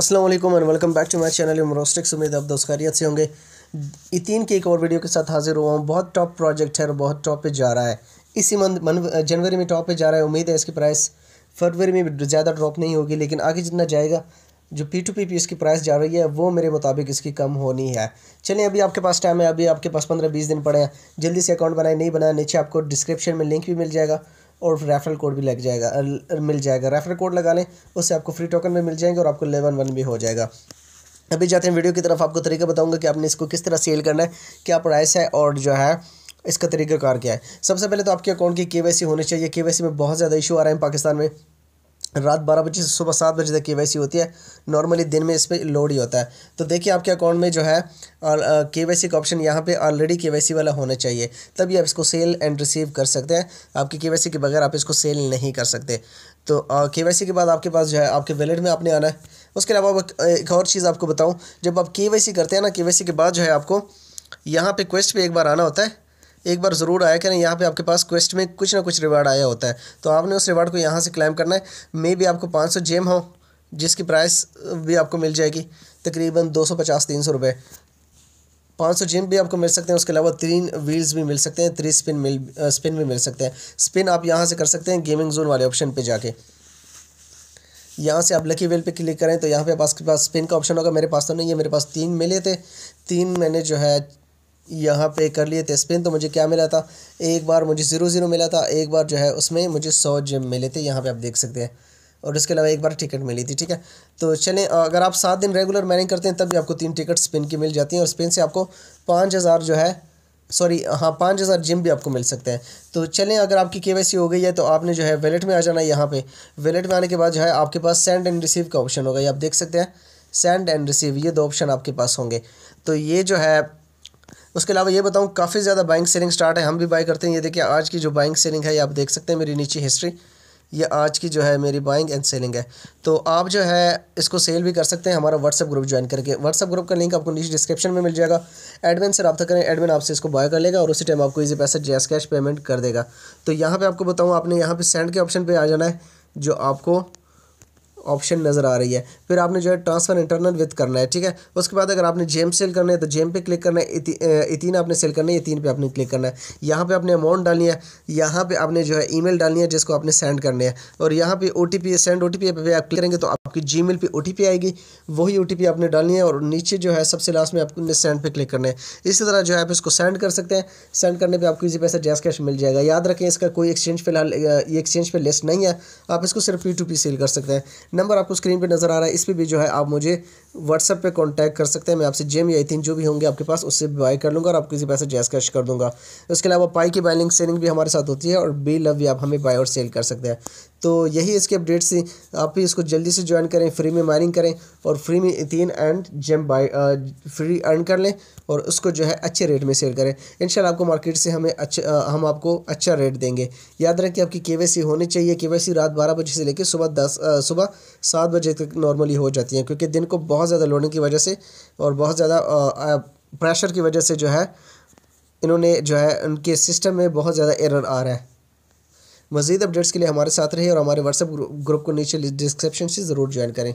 Aslam and welcome back to my channel इमरोस्टिक्स उम्मीद आप दोस्त खैरियत से होंगे इतीन e की एक और वीडियो के साथ हाजिर हुआ हूँ बहुत टॉप प्रोजेक्ट है और बहुत टॉप पे जा रहा है इसी मंथ जनवरी में टॉप पे जा रहा है उम्मीद है इसकी प्राइस फरवरी में ज़्यादा ड्रॉप नहीं होगी लेकिन आगे जितना जाएगा जो पी टू पी पी इसकी प्राइस जा रही है वो मेरे मुताबिक इसकी कम होनी है चलिए अभी आपके पास टाइम है अभी आपके पास पंद्रह बीस दिन पड़े हैं जल्दी से अकाउंट बनाए नहीं बनाया नीचे आपको डिस्क्रिप्शन में लिंक भी मिल जाएगा और रेफरल कोड भी लग जाएगा मिल जाएगा रेफरल कोड लगा लें उससे आपको फ्री टोकन भी मिल जाएंगे और आपको लेवन वन भी हो जाएगा अभी जाते हैं वीडियो की तरफ आपको तरीका बताऊंगा कि आपने इसको किस तरह सेल करना है क्या प्राइस है और जो है इसका तरीका कार क्या है सबसे पहले तो आपके अकाउंट की के होनी चाहिए के में बहुत ज़्यादा इशू आ रहे हैं पाकिस्तान में रात बारह बजे से सुबह सात बजे तक के वाई होती है नॉर्मली दिन में इस पर लोड ही होता है तो देखिए आपके अकाउंट में जो है के वाई का ऑप्शन यहाँ पे ऑलरेडी के वाई वाला होना चाहिए तभी आप इसको सेल एंड रिसीव कर सकते हैं आपके के वाई के बगैर आप इसको सेल नहीं कर सकते तो के वाई के बाद आपके पास जो है आपके वैलेट में आपने आना है उसके अलावा एक और चीज़ आपको बताऊँ जब आप के करते हैं ना के के बाद जो है आपको यहाँ पे क्वेस्ट पे एक बार आना होता है एक बार ज़रूर आया करें यहाँ पे आपके पास क्वेस्ट में कुछ ना कुछ रिवार्ड आया होता है तो आपने उस रिवार्ड को यहाँ से क्लाइम करना है मे भी आपको पाँच सौ जेम हो जिसकी प्राइस भी आपको मिल जाएगी तकरीबन दो सौ पचास तीन सौ रुपये पाँच सौ जेम भी आपको मिल सकते हैं उसके अलावा तीन व्हील्स भी मिल सकते हैं थ्री स्पिन मिल स्पिन भी मिल सकते हैं स्पिन आप यहाँ से कर सकते हैं गेमिंग जोन वाले ऑप्शन पर जाके यहाँ से आप लकी वेल पे क्लिक करें तो यहाँ पे आपके पास स्पिन का ऑप्शन होगा मेरे पास तो नहीं है मेरे पास तीन मिले थे तीन मैंने जो है यहाँ पे कर लिए थे स्पिन तो मुझे क्या मिला था एक बार मुझे ज़ीरो ज़ीरो मिला था एक बार जो है उसमें मुझे सौ जिम मिले थे यहाँ पे आप देख सकते हैं और इसके अलावा एक बार टिकट मिली थी ठीक है तो चलें अगर आप सात दिन रेगुलर मैनिंग करते हैं तब भी आपको तीन टिकट स्पिन की मिल जाती हैं और स्पिन से आपको पाँच हज़ार जो है सॉरी हाँ पाँच हज़ार जिम भी आपको मिल सकते हैं तो चलें अगर आपकी के हो गई है तो आपने जो है वैलेट में आ जाना है यहाँ पर वैलेट में आने के बाद जो है आपके पास सेंड एंड रिसीव का ऑप्शन होगा ये आप देख सकते हैं सेंड एंड रिसीव ये दो ऑप्शन आपके पास होंगे तो ये जो है उसके अलावा ये बताऊँ काफ़ी ज़्यादा बाइंग सेलिंग स्टार्ट है हम भी बाई करते हैं ये देखिए आज की जो बाइंग सेलिंग है ये आप देख सकते हैं मेरी नीचे हिस्ट्री ये आज की जो है मेरी बाइंग एंड सेलिंग है तो आप जो है इसको सेल भी कर सकते हैं हमारा व्हाट्सअप ग्रुप ज्वाइन करके व्हाट्सअप ग्रुप का लिंक आपको नीचे डिस्क्रिप्शन में मिल जाएगा एडमिन से रब्ता करें एडमिन आपसे इसको बाय कर लेगा और उसी टाइम आपको इजी पैसा जैस कैश पेमेंट कर देगा तो यहाँ पर आपको बताऊँ आपने यहाँ पर सेंड के ऑप्शन पर आ जाना है जो आपको ऑप्शन नज़र आ रही है फिर आपने जो है ट्रांसफर इंटरनल विथ करना है ठीक है उसके बाद अगर आपने जेम सेल करना है तो जेम पे क्लिक करना है इति, आपने सेल करना है इतिन पे आपने क्लिक करना है यहाँ पे आपने अमाउंट डालनी है यहाँ पे आपने जो है ईमेल डालनी है जिसको आपने सेंड करनी है और यहाँ पे O send O T P आप क्लिक करेंगे तो आपकी जी मेल पर आएगी वही ओ आपने डालनी है और नीचे जो है सबसे लास्ट में आपने सेंड पर क्लिक करना है इसी तरह जो है आप इसको सेंड कर सकते हैं सेंड करने पर आपको इसी पैसा जैस कैश मिल जाएगा याद रखें इसका कोई एक्सचेंज फिलहाल ये एक्सचेंज पर लिस्ट नहीं है आप इसको सिर्फ पी टू पी सेल कर सकते हैं नंबर आपको स्क्रीन पे नज़र आ रहा है इस पर भी जो है आप मुझे व्हाट्सअप पे कांटेक्ट कर सकते हैं मैं आपसे जेम या एथिन जो भी होंगे आपके पास उससे बाय कर लूँगा और आप किसी पैसे जैस कैश कर दूँगा उसके अलावा पाई की बाइलिंग सेलिंग भी हमारे साथ होती है और बी लव भी आप हमें बाय और सेल कर सकते हैं तो यही इसके अपडेट्स थी आप भी इसको जल्दी से ज्वाइन करें फ्री में माइनिंग करें और फ्री में तीन and gem buy free earn कर लें और उसको जो है अच्छे रेट में सेल करें इन आपको मार्केट से हमें अच्छा हम आपको अच्छा रेट देंगे याद रखें आपकी के होनी चाहिए के रात बारह बजे से लेकर सुबह दस सुबह सात बजे तक नॉर्मली हो जाती है क्योंकि दिन को बहुत ज़्यादा लोडिंग की वजह से और बहुत ज़्यादा प्रेशर की वजह से जो है इन्होंने जो है उनके सिस्टम में बहुत ज़्यादा एरर आ रहा है मजीद अपडेट्स के लिए हमारे साथ रहिए और हमारे व्हाट्सएप ग्रुप को नीचे डिस्क्रिप्शन से ज़रूर ज्वाइन करें